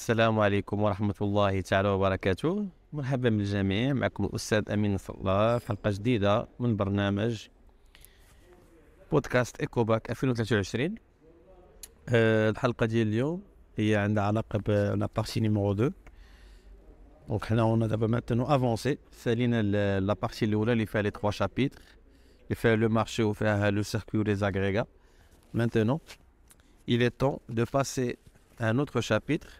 السلام عليكم ورحمة الله تعالى وبركاته مرحبا بالجميع معكم الأستاذ أمين نصر الله في حلقة جديدة من برنامج بودكاست إيكوباك 2023 أه الحلقة ديال اليوم هي عندها علاقة بلابارتي نيميرو 2 دونك حنا هنا دابا ماتنو افونسي سالينا لابارتي الأولى اللي فيها لي تخوا شابيتر اللي فيها لو مارشي وفيها لو سيركوي لي زاغريغا ماتنو il est temps de passer à un autre chapitre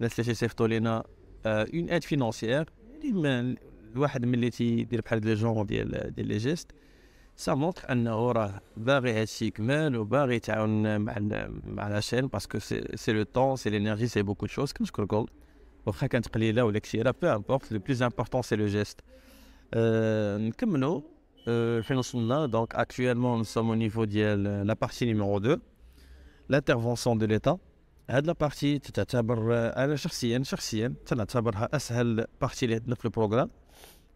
n'est-ce que c'est pour Lena une aide financière c'est même l'un des milliers de les gens de les gestes ça montre en aura pas réellement ou pas rétenu mal mal à la chaîne parce que c'est c'est le temps c'est l'énergie c'est beaucoup de choses quand je regarde au fricantreli là ou Lexia là peu importe le plus important c'est le geste comme nous finançons là donc actuellement nous sommes au niveau de la partie numéro 2 l'intervention de l'État هاد لابارتي تعتبر انا شخصيا شخصيا تنعتبرها اسهل بارتي اللي عندنا في البروغرام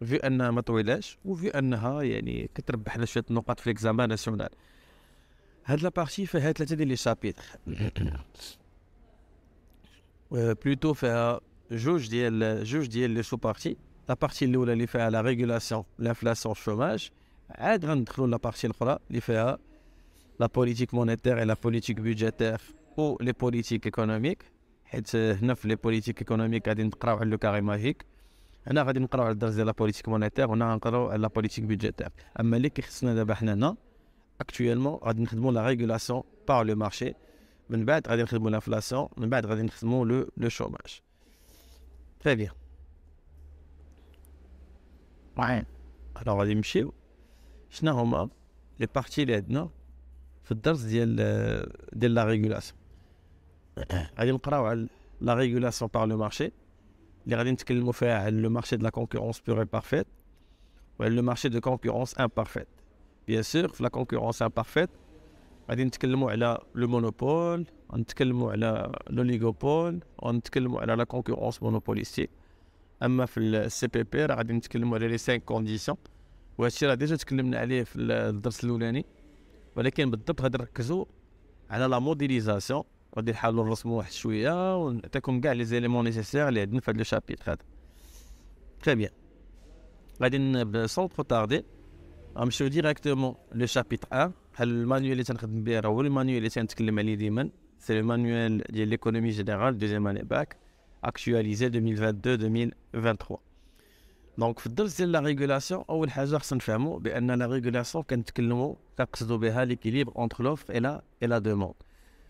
في انها ما طويلاش وفي انها يعني كتربح لنا شويه النقاط في ليكزامان ناسيونال هاد لابارتي فيها ثلاثه ديال لي شابيتر بلوتو فيها جوج ديال جوج ديال لي سو بارتي بارتي الاولى اللي فيها لا ريغولاسيون لانفلاسيون شوماج عاد غندخلو بارتي الاخرى اللي فيها لا بوليتيك مونيتير اي لا بوليتيك بودجيتير و لي بوليتيك ايكونوميك حيت هنا في لي بوليتيك ايكونوميك غادي نقراو على لو كاري ماجيك هنا غادي نقراو على الدرس ديال لا بوليتيك مونيتير وهنا غنقراو على لا بوليتيك بيجيتير اما اللي كيخصنا دابا حنا هنا اكطويلمون غادي نخدمو لا ريغولاسيون بار لو مارشي من بعد غادي نخدمو لانفلاسيون من بعد غادي نخدمو لو لو شوماج تري بيان واين الوغ غادي نمشيو شنو هما لي بارتي اللي عندنا في الدرس ديال euh, ديال لا ريغولاسيون Euh, euh. La régulation par le marché, le marché de la concurrence pure et parfaite, le marché de concurrence imparfaite. Bien sûr, la concurrence imparfaite, elle a le monopole, l'oligopole, concurrence monopolistique. Elle le CPP, elle les cinq conditions. Elle a déjà elle غادي نحاولوا نرسموا واحد شويه ونعطيكم كاع لي زيليمون نيسيسير اللي عندنا في هذا لو شابيتر هذا تري بيان غادي بسون ترو تاردي غنمشيو ديريكتومون لو شابيتر 1 بحال المانيوال اللي تنخدم به راه هو المانيوال اللي تنتكلم عليه ديما سي لو مانيوال ديال ليكونومي جينيرال دوزيام اني باك اكتواليزي 2022 2023 دونك في الدرس ديال لا ريغولاسيون اول حاجه خصنا نفهموا بان لا ريغولاسيون كنتكلموا كنقصدوا بها ليكيليبر اونتر لوفر اي لا اي لا دوموند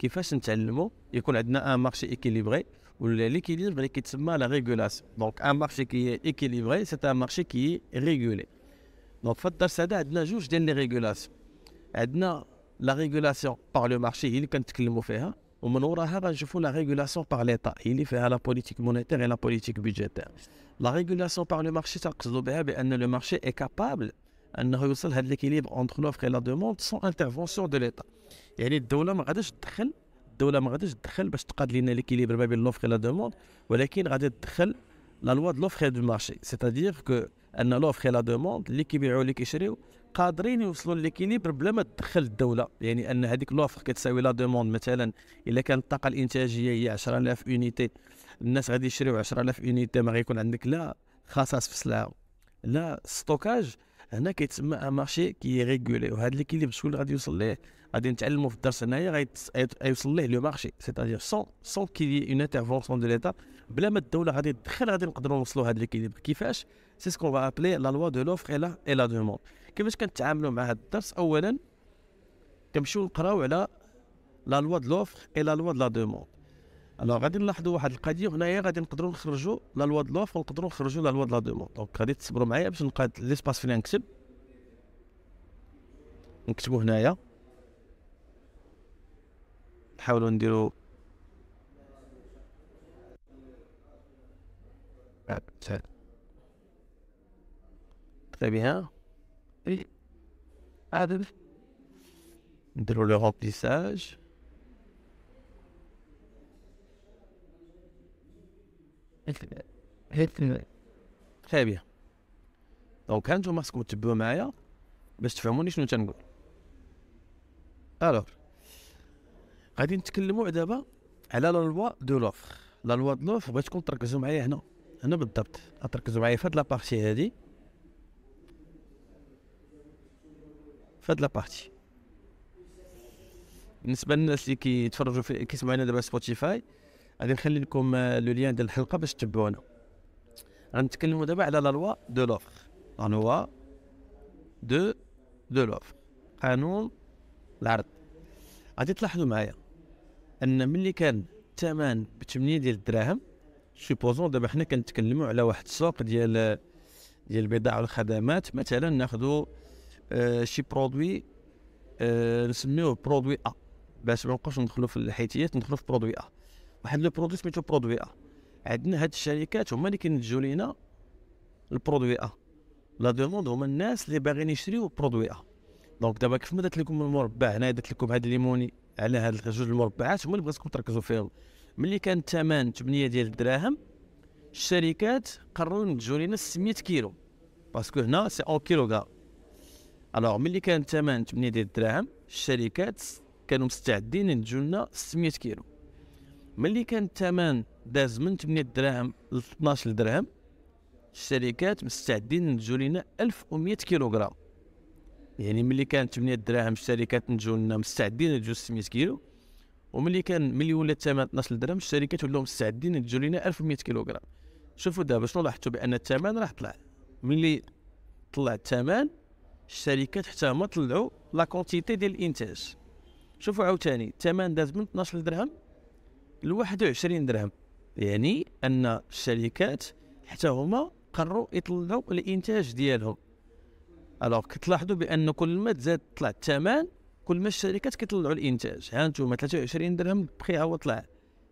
quand on s'entraîne, il y a un marché équilibré, ou l'équilibre qui s'appelle la régulation. Donc un marché qui est équilibré, c'est un marché qui est régulé. Donc, fatda sada, on a deux des régulations. On de la régulation par le marché, il y a la régulation par l'État, il à la politique monétaire et la politique budgétaire. La régulation par le marché, ça veut que le marché est capable انه يوصل هذا ليكيليبر اونتر لوفر لا دوموند سون انترفونسيون دو ليتا يعني الدوله ما غاديش تدخل الدوله ما غاديش تدخل باش تقاد لنا ليكيليبر ما بين لوفر لا دوموند ولكن غادي تدخل لا لوا دو لوفر دو مارشي سيتادير كو ان لوفر لا دوموند اللي كيبيعوا اللي كيشريو قادرين يوصلوا ليكيليبر بلا ما تدخل الدوله يعني ان هذيك لوفر كتساوي لا دوموند مثلا الا كانت الطاقه الانتاجيه هي 10000 يونيتي الناس غادي يشريو 10000 يونيتي ما غيكون عندك لا خصاص في السلعه لا ستوكاج هنا كيتسمى ان مارشي كي ريغولي وهذا ليكيليبر شكون اللي غادي يوصل ليه غادي نتعلموا في الدرس هنايا غيوصل ليه لو مارشي سيتادير سون سون كي اون انترفونسيون دو ليتا بلا ما الدوله غادي تدخل غادي نقدروا نوصلوا هذا ليكيليبر كيفاش سي سكون فا ابلي لا لوا دو لوفر اي لا اي لا دوموند كيفاش كنتعاملوا مع هذا الدرس اولا كنمشيو نقراو على لا لوا دو لوفر اي لا لوا دو لا دوموند الوغ غادي نلاحظوا واحد القضيه هنايا غادي نقدروا نخرجوا لا لوا دو لوف ونقدروا نخرجوا لا لوا دو لا دوموند دونك غادي تصبروا معايا باش نقاد ليسباس فين نكتب نكتبوا هنايا نحاولوا نديروا تري بيان نديروا لو رومبليساج تخي بيان دونك هانتوما خاصكم تبعوا معايا باش تفهموني شنو تنقول الوغ غادي نتكلموا دابا على لا لوا دو لوفر لا لوا دو لوفر بغيتكم تركزوا معايا هنا هنا بالضبط تركزوا معايا في هاد لابارتي هادي في هاد لابارتي بالنسبه للناس اللي كيتفرجوا في كيسمعونا دابا سبوتيفاي غادي نخلي لكم آه، لو ليان ديال الحلقه باش تتبعونا غنتكلموا دابا على لا لوا دو لوفر لا لوا دو دو لوفر قانون العرض غادي تلاحظوا معايا ان ملي كان الثمن ب 8 ديال الدراهم سوبوزون دابا حنا كنتكلموا على واحد السوق ديال ديال البضاعه والخدمات مثلا ناخذوا آه، شي برودوي آه، نسميوه برودوي ا باش ما نبقاوش ندخلوا في الحيتيات ندخلوا في برودوي ا واحد لو برودوي سميتو برودوي ا عندنا هاد الشركات هما اللي كينتجوا لينا البرودوي ا لا دوموند هما الناس اللي باغيين يشريو برودوي ا دونك دابا كيف ما درت لكم المربع هنا درت لكم هاد الليموني على هاد جوج المربعات هما اللي بغيتكم تركزوا فيهم ملي كان الثمن 8 ديال الدراهم الشركات قرروا ينتجوا لينا 600 كيلو باسكو هنا سي اون كيلو كيلوغرام الوغ ملي كان الثمن 8 ديال الدراهم الشركات كانوا مستعدين ينتجوا لنا 600 كيلو ملي كان الثمن داز من 8 دراهم ل 12 درهم الشركات مستعدين ينتجوا لنا 1100 كيلوغرام يعني ملي كان 8 دراهم الشركات نتجو لنا مستعدين ينتجوا 600 كيلو وملي كان ملي ولا الثمن 12 درهم الشركات ولاو مستعدين ينتجوا لنا 1100 كيلوغرام شوفوا دابا شنو لاحظتوا بان الثمن راه طلع ملي طلع الثمن الشركات حتى هما طلعوا لا كونتيتي ديال الانتاج شوفوا عاوتاني الثمن داز من 12 درهم ل 21 درهم يعني ان الشركات حتى هما قرروا يطلعوا الانتاج ديالهم الوغ كتلاحظوا بان كل ما تزاد طلع الثمن كل ما الشركات كيطلعوا الانتاج ها انتم 23 درهم بقي هو طلع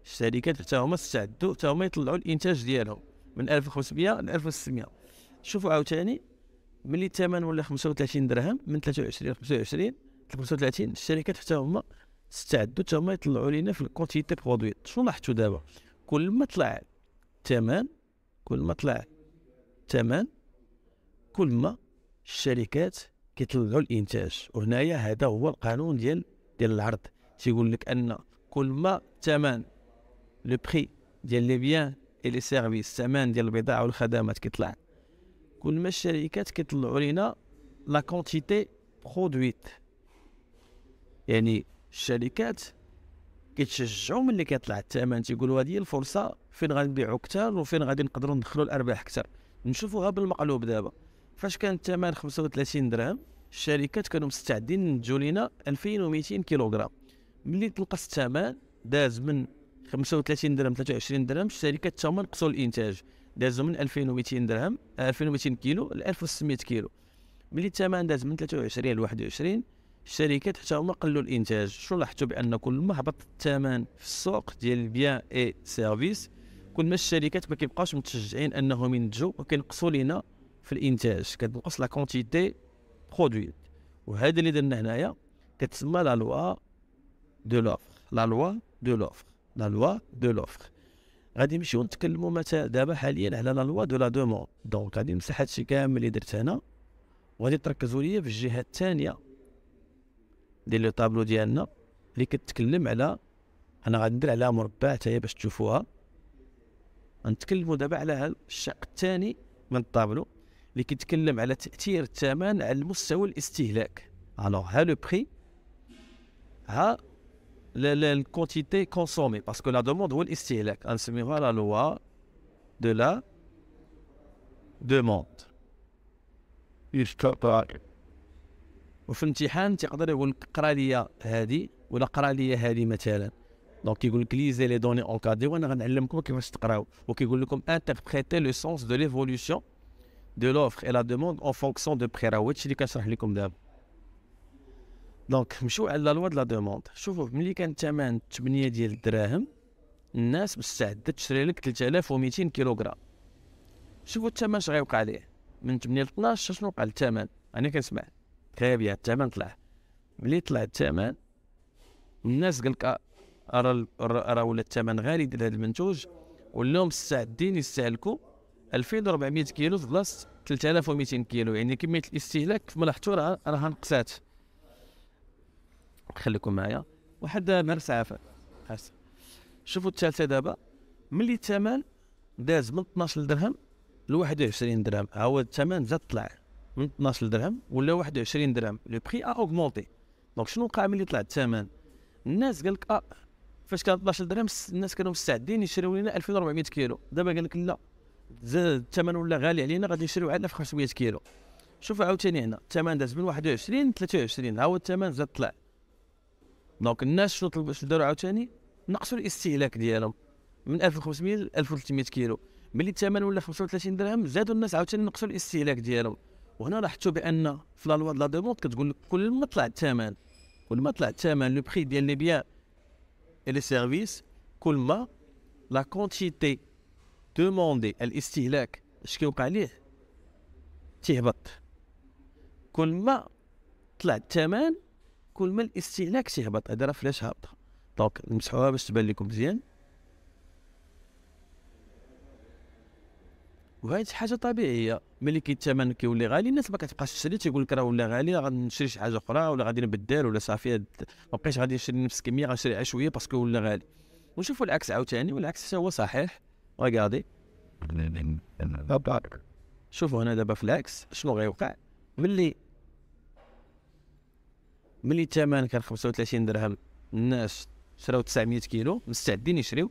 الشركات حتى هما استعدوا حتى هما يطلعوا الانتاج ديالهم من 1500 ل 1600 شوفوا عاوتاني ملي الثمن ولا 35 درهم من 23 ل 25 35 الشركات حتى هما استعدوا حتى هما يطلعوا لينا في الكونتيتي برودوي شنو لاحظتوا دابا كل ما طلع الثمن كل ما طلع الثمن كل ما الشركات كيطلعوا الانتاج وهنايا هذا هو القانون ديال ديال العرض تيقول لك ان كل ما الثمن لو بري ديال لي بيان اي لي سيرفيس الثمن ديال البضاعه والخدمات كيطلع كل ما الشركات كيطلعوا لينا لا كونتيتي برودويت يعني الشركات كيتشجعوا ملي كيطلع الثمن تيقولوا هذه هي الفرصه فين غنبيعوا اكثر وفين غادي نقدروا ندخلوا الارباح اكثر نشوفوها بالمقلوب دابا فاش كان الثمن 35 درهم الشركات كانوا مستعدين ينتجوا لنا 2200 كيلوغرام ملي تنقص الثمن داز من 35 درهم 23 درهم الشركات تما نقصوا الانتاج دازوا من 2200 درهم 2200 آه، كيلو ل 1600 كيلو ملي الثمن داز من 23 ل 21 الشركات حتى هما قللوا الانتاج شو لاحظتوا بان كل ما هبط الثمن في السوق ديال البيان اي سيرفيس كل ما الشركات ما كيبقاوش متشجعين انهم ينتجوا وكينقصوا لينا في الانتاج كتنقص لا كونتيتي برودوي وهذا اللي درنا هنايا كتسمى لا لوا دو لوفر لا لوا دو لوفر لا لوا دو لوفر غادي نمشيو نتكلموا مثلا دابا حاليا على لا لوا دو لا دوموند دونك غادي نمسح هادشي كامل اللي درت هنا وغادي تركزوا ليا في الجهه الثانيه ديال لو طابلو ديالنا اللي كتكلم على انا غندير على عليها مربع حتى هي باش تشوفوها غنتكلموا دابا على الشق الثاني من الطابلو اللي كيتكلم على تاثير الثمن على المستوى الاستهلاك الوغ ها لو بري ها الكونتيتي كونسومي باسكو لا دوموند هو الاستهلاك غنسميوها لا لوا دو لا دوموند وفي الامتحان تقدر يقول لك قرا لي هذه ولا قرا لي هذه مثلا دونك كيقول لك ليزي لي دوني اون كادي وانا غنعلمكم كيفاش تقراو وكيقول لكم انتربريتي لو سونس دو ليفولوسيون دو لوفر اي لا دوموند اون فونكسيون دو بخير هو هادشي اللي كنشرح لكم دابا دونك مشيو على لا لوا دو لا دوموند شوفوا ملي كان الثمن 8 ديال الدراهم الناس مستعده تشري لك 3200 كيلوغرام شوفوا الثمن اش غيوقع ليه من 8 ل 12 شنو وقع الثمن انا كنسمع كيبيع الثمن طلع ملي طلع الثمن الناس قالك راه راه ولا الثمن غالي ديال هذا المنتوج ولاو مستعدين يستهلكوا 2400 كيلو في بلاصه 3200 كيلو يعني كميه الاستهلاك كما لاحظتوا راه راه نقصات خليكم معايا واحد مر عافاك حسن شوفوا الثالثه دابا ملي الثمن داز من 12 درهم ل 21 درهم ها هو الثمن زاد طلع من 12 درهم ولا 21 درهم لو بري ا اوغمونتي دونك شنو وقع ملي طلع الثمن الناس قال لك اه فاش كان 12 درهم الناس كانوا مستعدين يشريو لنا 2400 كيلو دابا قال لك لا زاد الثمن ولا غالي علينا غادي نشريو عاد 1500 كيلو شوف عاوتاني هنا الثمن داز من 21 23 ها هو الثمن زاد طلع دونك الناس شنو طلبوا شنو داروا عاوتاني نقصوا الاستهلاك ديالهم من 1500 ل 1300 كيلو ملي الثمن ولا 35 درهم زادوا الناس عاوتاني نقصوا الاستهلاك ديالهم وهنا لاحظتوا بان في لا لوا لا دوموند كتقول لك كل ما طلع الثمن كل ما طلع الثمن لو بخي ديال لي بيان اي لي سيرفيس كل ما لا كونتيتي دوموندي الاستهلاك اش كيوقع ليه تيهبط كل ما طلع الثمن كل ما الاستهلاك تيهبط هذا راه فلاش هابطه دونك نمسحوها باش تبان لكم مزيان وهذه حاجه طبيعيه ملي الثمن كيولي غالي الناس ما كتبقاش تشري تيقول لك راه ولا غالي غنشري شي حاجه اخرى ولا غادي نبدل ولا صافي ما بقيتش غادي نشري نفس الكميه غنشري غير شويه باسكو ولا غالي ونشوفوا العكس عاوتاني والعكس حتى هو صحيح ريغاردي شوفوا هنا دابا في العكس شنو غيوقع ملي ملي الثمن كان 35 درهم الناس شراو 900 كيلو مستعدين يشريو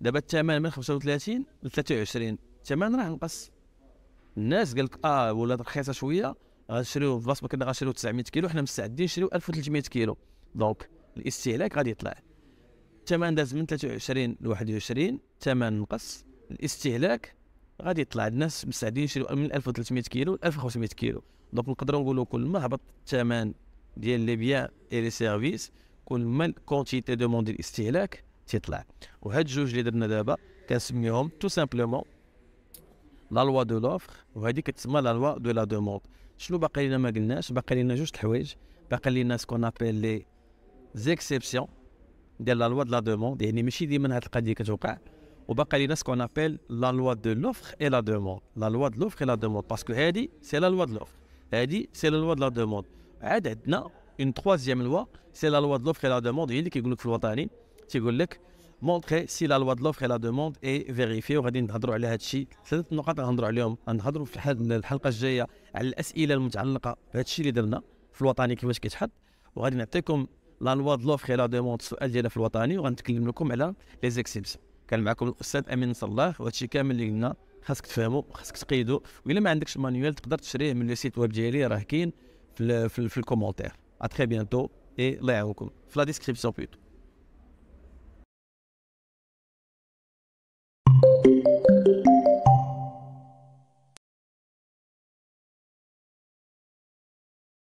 دابا الثمن من 35 ل 23 الثمن راه نقص الناس قال لك اه ولات رخيصه شويه غنشريو في بلاصه ما كنا غنشريو 900 كيلو حنا مستعدين نشريو 1300 كيلو دونك الاستهلاك غادي يطلع الثمن داز من 23 ل 21 الثمن نقص الاستهلاك غادي يطلع الناس مستعدين يشريو من 1300 كيلو ل 1500 كيلو دونك نقدروا نقولوا كل ما هبط الثمن ديال لي بيان اي لي سيرفيس كل ما الكونتيتي دوموندي الاستهلاك تيطلع وهاد الجوج اللي درنا دابا كنسميهم تو سامبلومون لا لوا دو لوفر وهذه كتسمى لا لوا دو لا دوموند شنو باقي لنا ما قلناش باقي لنا جوج الحوايج باقي لنا سكون ابيل لي زيكسيبسيون ديال لا لوا دو لا دوموند يعني ماشي ديما هاد القضيه كتوقع وباقي لنا سكون ابيل لا لوا دو لوفر اي لا دوموند لا لوا دو لوفر اي لا دوموند باسكو هادي سي لا لوا دو لوفر هادي سي لا لوا دو لا دوموند عاد عندنا اون تخوازيام لوا سي لا لوا دو لوفر اي لا دوموند هي اللي كيقول لك في الوطني تيقول لك مونتري سي لا لوا دو لوفر لا دوموند اي فيريفي وغادي نهضروا على هذا الشيء ثلاث نقاط غنهضروا عليهم غنهضروا في الحلقه الجايه على الاسئله المتعلقه بهذا الشيء اللي درنا في الوطني كيفاش كيتحط وغادي نعطيكم لا لوا دو لوفر لا دوموند السؤال ديالها في الوطني وغنتكلم لكم على لي زيكسيبسيون كان معكم الاستاذ امين صلاح وهادشي كامل اللي قلنا خاصك تفهمو خاصك تقيدو والا ما عندكش مانيوال تقدر تشريه من لو سيت ويب ديالي راه كاين في, في, في الكومونتير ا تري بيانتو اي الله يعاونكم في لا ديسكريبسيون بلوتو